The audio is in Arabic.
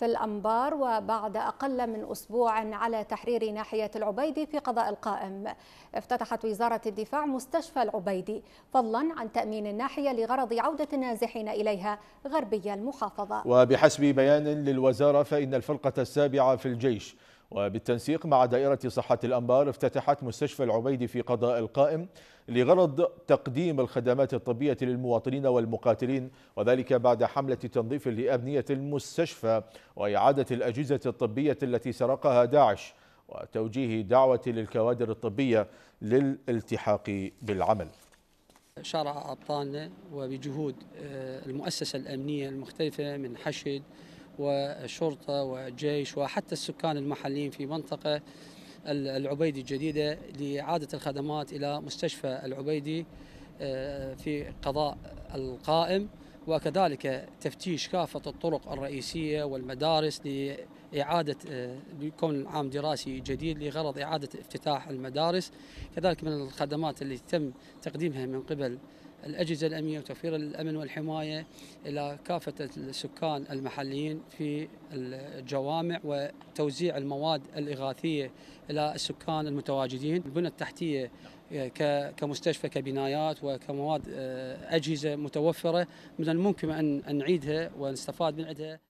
في الأنبار وبعد أقل من أسبوع على تحرير ناحية العبيدي في قضاء القائم افتتحت وزارة الدفاع مستشفى العبيدي فضلا عن تأمين الناحية لغرض عودة النازحين إليها غربي المحافظة وبحسب بيان للوزارة فإن الفرقة السابعة في الجيش وبالتنسيق مع دائرة صحة الأنبار افتتحت مستشفى العبيدي في قضاء القائم لغرض تقديم الخدمات الطبية للمواطنين والمقاتلين وذلك بعد حملة تنظيف لأبنية المستشفى وإعادة الأجهزة الطبية التي سرقها داعش وتوجيه دعوة للكوادر الطبية للالتحاق بالعمل شرع أبطالنا وبجهود آه، المؤسسة الأمنية المختلفة من حشد والشرطة والجيش وحتى السكان المحليين في منطقة العبيدي الجديدة لإعادة الخدمات إلى مستشفى العبيدي آه، في قضاء القائم وكذلك تفتيش كافة الطرق الرئيسية والمدارس لإعادة آه، بكون العام دراسي جديد لغرض إعادة افتتاح المدارس كذلك من الخدمات التي تم تقديمها من قبل الأجهزة الأمنية وتوفير الأمن والحماية إلى كافة السكان المحليين في الجوامع وتوزيع المواد الإغاثية إلى السكان المتواجدين البنى التحتية كمستشفى كبنايات وكمواد آه، أجهزة متوفرة من الممكن أن نعيدها ونستفاد من عندها